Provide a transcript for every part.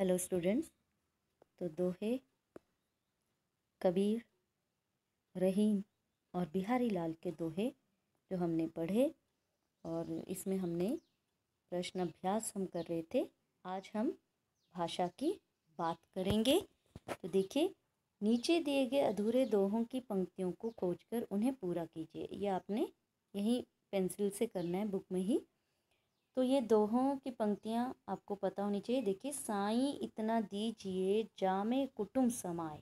hello students तो दोहे कबीर रहीम और बिहारी लाल के दोहे जो हमने पढ़े और इसमें हमने प्रश्न अभ्यास हम कर रहे थे आज हम भाषा की बात करेंगे तो देखिए नीचे दिए गए अधूरे दोहों की पंक्तियों को खोजकर उन्हें पूरा कीजिए यह आपने यहीं पेंसिल से करना है बुक में ही तो ये दोहों की पंक्तियाँ आपको पता होनी चाहिए देखिए साई इतना दीजिए जामे कुटुम समाए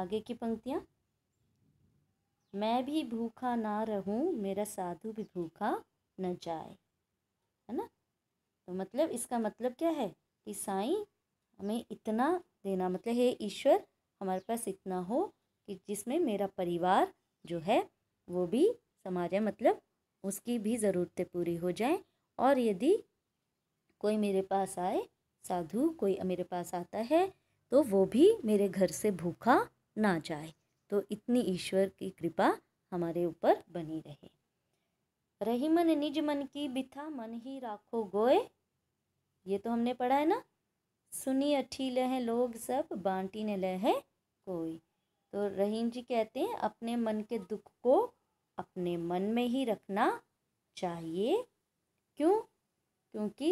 आगे की पंक्तियाँ मैं भी भूखा ना रहूं मेरा साधु भी भूखा न जाए है ना तो मतलब इसका मतलब क्या है कि साई हमें इतना देना मतलब हे ईश्वर हमारे पास इतना हो कि जिसमें मेरा परिवार जो है वो भी समाज है मतलब उसकी भी ज़रूरतें पूरी हो जाएं और यदि कोई मेरे पास आए साधु कोई मेरे पास आता है तो वो भी मेरे घर से भूखा ना जाए तो इतनी ईश्वर की कृपा हमारे ऊपर बनी रहे रही मन निज मन की बिथा मन ही राखो गोए ये तो हमने पढ़ा है ना सुनी अठी लह लोग सब बांटी न लह कोई तो रहीम जी कहते हैं अपने मन के दुख को अपने मन में ही रखना चाहिए क्यों क्योंकि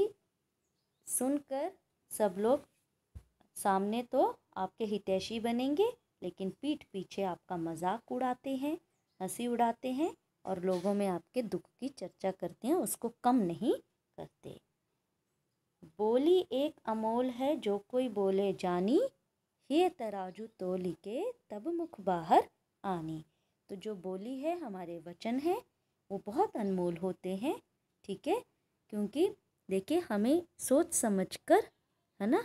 सुनकर सब लोग सामने तो आपके हितैषी बनेंगे लेकिन पीठ पीछे आपका मजाक उड़ाते हैं हंसी उड़ाते हैं और लोगों में आपके दुख की चर्चा करते हैं उसको कम नहीं करते बोली एक अमोल है जो कोई बोले जानी ये तराजू तोली के तब मुख बाहर आनी तो जो बोली है हमारे वचन है वो बहुत अनमोल होते हैं ठीक है क्योंकि देखिए हमें सोच समझ कर है ना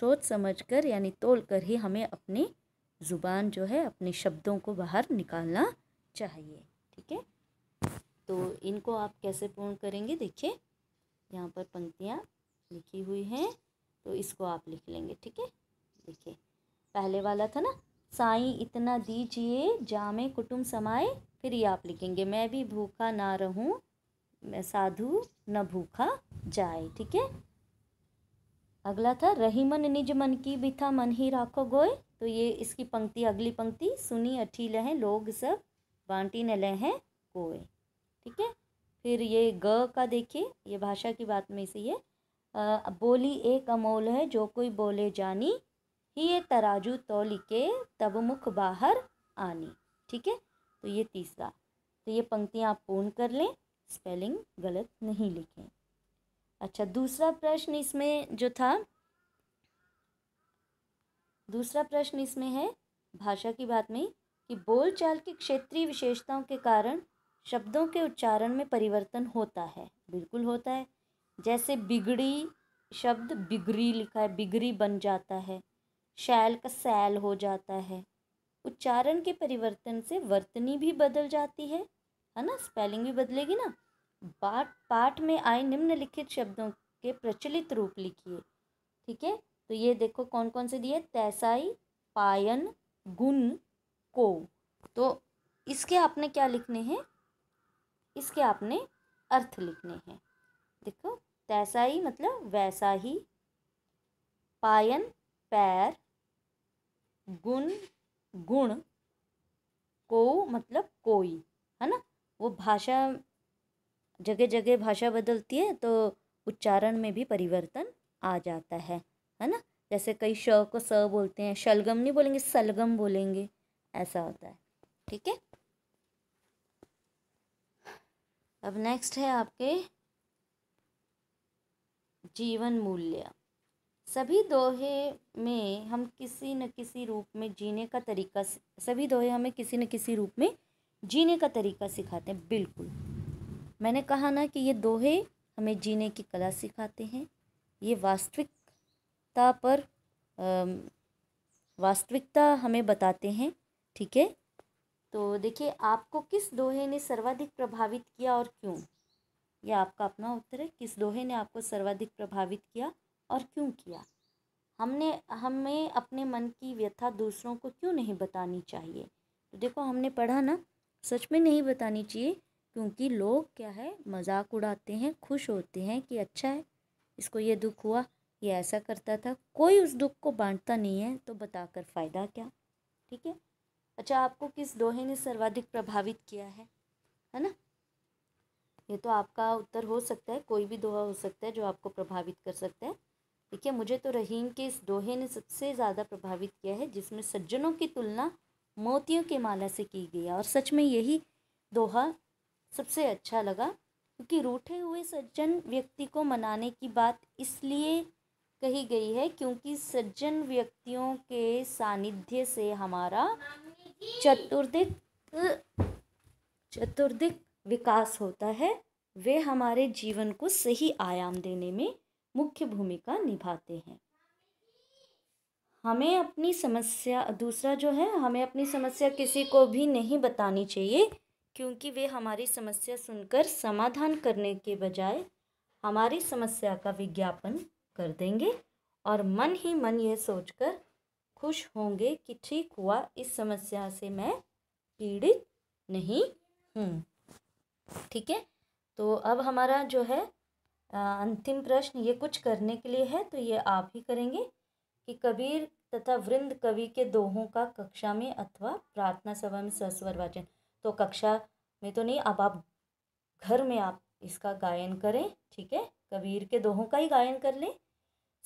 सोच समझ कर यानी तोल कर ही हमें अपनी ज़ुबान जो है अपने शब्दों को बाहर निकालना चाहिए ठीक है तो इनको आप कैसे पूर्ण करेंगे देखिए यहाँ पर पंक्तियाँ लिखी हुई हैं तो इसको आप लिख लेंगे ठीक है देखिए पहले वाला था ना साई इतना दीजिए जामे कुटुम समाए फिर ये आप लिखेंगे मैं भी भूखा ना रहूं मैं साधु न भूखा जाए ठीक है अगला था रही मन निज मन की भी था मन ही राखो गोय तो ये इसकी पंक्ति अगली पंक्ति सुनी अठी लहें लोग सब बांटी न लहें कोय ठीक है फिर ये ग का देखिए ये भाषा की बात में से ये आ, बोली एक अमोल है जो कोई बोले जानी ही ये तराजू तौली के तब मुख बाहर आनी ठीक है तो ये तीसरा तो ये पंक्तियाँ आप पूर्ण कर लें स्पेलिंग गलत नहीं लिखें अच्छा दूसरा प्रश्न इसमें जो था दूसरा प्रश्न इसमें है भाषा की बात में कि बोलचाल की क्षेत्रीय विशेषताओं के कारण शब्दों के उच्चारण में परिवर्तन होता है बिल्कुल होता है जैसे बिगड़ी शब्द बिगड़ी लिखा है बिगड़ी बन जाता है शैल का सैल हो जाता है उच्चारण के परिवर्तन से वर्तनी भी बदल जाती है है ना स्पेलिंग भी बदलेगी ना बाट पाठ में आए निम्नलिखित शब्दों के प्रचलित रूप लिखिए ठीक है तो ये देखो कौन कौन से दिए तैसाई पायन गुण को तो इसके आपने क्या लिखने हैं इसके आपने अर्थ लिखने हैं देखो तैसाई मतलब वैसा ही पायन पैर गुण गुण को मतलब कोई है ना वो भाषा जगह जगह भाषा बदलती है तो उच्चारण में भी परिवर्तन आ जाता है है ना जैसे कई श को स बोलते हैं शलगम नहीं बोलेंगे सलगम बोलेंगे ऐसा होता है ठीक है अब नेक्स्ट है आपके जीवन मूल्य सभी दोहे में हम किसी न किसी रूप में जीने का तरीका सभी दोहे हमें किसी न किसी रूप में जीने का तरीका सिखाते हैं बिल्कुल मैंने कहा ना कि ये दोहे हमें जीने की कला सिखाते हैं ये वास्तविकता पर वास्तविकता हमें बताते हैं ठीक है तो देखिए आपको किस दोहे ने सर्वाधिक प्रभावित किया और क्यों यह आपका अपना उत्तर है किस दोहे ने आपको सर्वाधिक प्रभावित किया और क्यों किया हमने हमें अपने मन की व्यथा दूसरों को क्यों नहीं बतानी चाहिए तो देखो हमने पढ़ा ना सच में नहीं बतानी चाहिए क्योंकि लोग क्या है मजाक उड़ाते हैं खुश होते हैं कि अच्छा है इसको ये दुख हुआ ये ऐसा करता था कोई उस दुख को बांटता नहीं है तो बताकर फ़ायदा क्या ठीक है अच्छा आपको किस दोहे ने सर्वाधिक प्रभावित किया है है ना ये तो आपका उत्तर हो सकता है कोई भी दोहा हो सकता है जो आपको प्रभावित कर सकता है देखिए मुझे तो रहीम के इस दोहे ने सबसे ज़्यादा प्रभावित किया है जिसमें सज्जनों की तुलना मोतियों के माला से की गई है और सच में यही दोहा सबसे अच्छा लगा क्योंकि रूठे हुए सज्जन व्यक्ति को मनाने की बात इसलिए कही गई है क्योंकि सज्जन व्यक्तियों के सानिध्य से हमारा चतुर्दिक चतुर्दिक विकास होता है वे हमारे जीवन को सही आयाम देने में मुख्य भूमिका निभाते हैं हमें अपनी समस्या दूसरा जो है हमें अपनी समस्या किसी को भी नहीं बतानी चाहिए क्योंकि वे हमारी समस्या सुनकर समाधान करने के बजाय हमारी समस्या का विज्ञापन कर देंगे और मन ही मन यह सोचकर खुश होंगे कि ठीक हुआ इस समस्या से मैं पीड़ित नहीं हूँ ठीक है तो अब हमारा जो है अंतिम प्रश्न ये कुछ करने के लिए है तो ये आप ही करेंगे कि कबीर तथा वृंद कवि के दोहों का कक्षा में अथवा प्रार्थना सभा में सस्वर वाचन तो कक्षा में तो नहीं अब आप घर में आप इसका गायन करें ठीक है कबीर के दोहों का ही गायन कर लें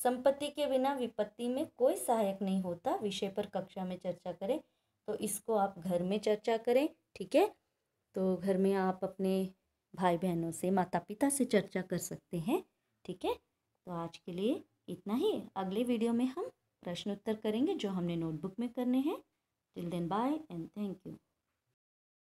संपत्ति के बिना विपत्ति में कोई सहायक नहीं होता विषय पर कक्षा में चर्चा करें तो इसको आप घर में चर्चा करें ठीक है तो घर में आप अपने भाई बहनों से माता पिता से चर्चा कर सकते हैं ठीक है तो आज के लिए इतना ही अगले वीडियो में हम प्रश्न उत्तर करेंगे जो हमने नोटबुक में करने हैं till then bye and thank you